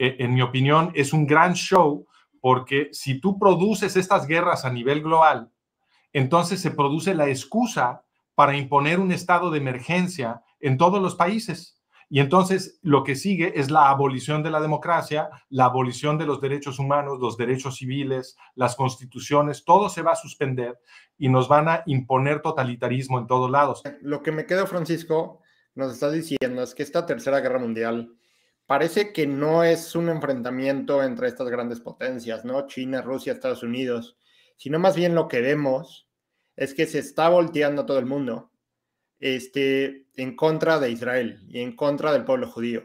E, en mi opinión, es un gran show porque si tú produces estas guerras a nivel global, entonces se produce la excusa para imponer un estado de emergencia en todos los países. Y entonces lo que sigue es la abolición de la democracia, la abolición de los derechos humanos, los derechos civiles, las constituciones, todo se va a suspender y nos van a imponer totalitarismo en todos lados. Lo que me queda, Francisco, nos está diciendo es que esta tercera guerra mundial parece que no es un enfrentamiento entre estas grandes potencias, ¿no? China, Rusia, Estados Unidos, sino más bien lo que vemos es que se está volteando todo el mundo este, en contra de Israel y en contra del pueblo judío,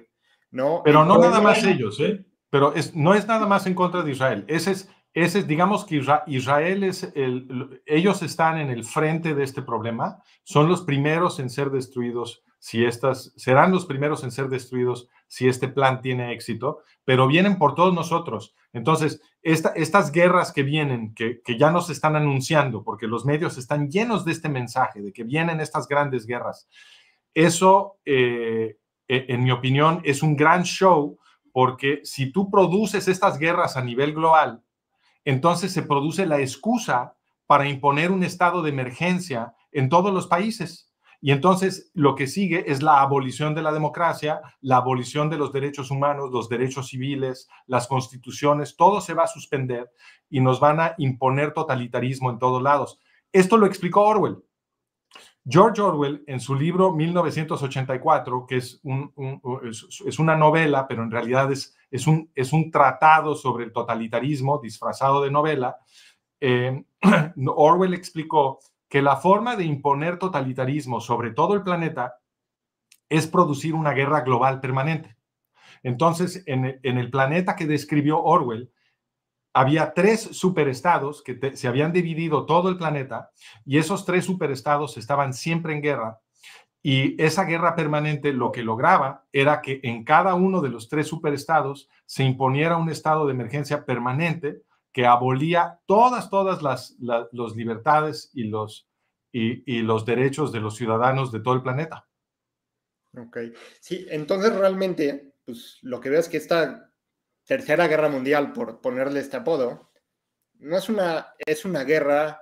¿no? Pero no nada más ellos, ¿eh? Pero es, no es nada más en contra de Israel. Ese es, ese digamos que Israel es el, ellos están en el frente de este problema, son los primeros en ser destruidos si estas serán los primeros en ser destruidos si este plan tiene éxito, pero vienen por todos nosotros. Entonces, estas guerras que vienen, que, ya nos están anunciando, porque los medios están llenos de este mensaje, de que vienen estas grandes guerras, eso, eh, e, en mi opinión, es un gran show, porque si tú produces estas guerras a nivel global, entonces se produce la excusa para imponer un estado de emergencia en todos los países. Y entonces lo que sigue es la abolición de la democracia, la abolición de los derechos humanos, los derechos civiles, las constituciones, todo se va a suspender y nos van a imponer totalitarismo en todos lados. Esto lo explicó Orwell. George Orwell, en su libro 1984, que es, un, es una novela, pero en realidad es, es, un, es un tratado sobre el totalitarismo disfrazado de novela, eh, Orwell explicó que la forma de imponer totalitarismo sobre todo el planeta es producir una guerra global permanente. Entonces, en, el planeta que describió Orwell, había tres superestados que se habían dividido todo el planeta y esos tres superestados estaban siempre en guerra y esa guerra permanente lo que lograba era que en cada uno de los tres superestados se imponiera un estado de emergencia permanente que abolía todas, todas las, libertades y los, y, y los derechos de los ciudadanos de todo el planeta. Ok, sí, entonces realmente, pues lo que veo es que esta tercera guerra mundial, por ponerle este apodo, no es una, es una guerra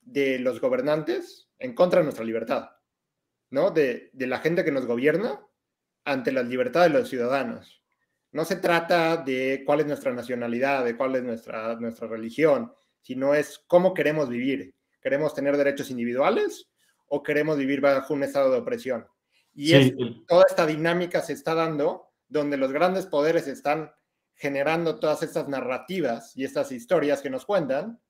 de los gobernantes en contra de nuestra libertad, ¿no? De, de la gente que nos gobierna ante la libertad de los ciudadanos no se trata de cuál es nuestra nacionalidad, de cuál es nuestra, nuestra religión, sino es cómo queremos vivir. ¿Queremos tener derechos individuales o queremos vivir bajo un estado de opresión? Y toda esta dinámica se está dando donde los grandes poderes están generando todas estas narrativas y estas historias que nos cuentan,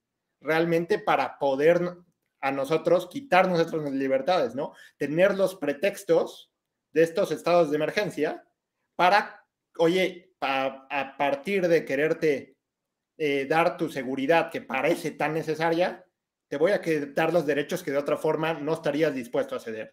realmente para poder a nosotros quitar nuestras libertades, ¿no? Tener los pretextos de estos estados de emergencia para oye, a, partir de quererte eh, dar tu seguridad que parece tan necesaria, te voy a dar los derechos que de otra forma no estarías dispuesto a ceder.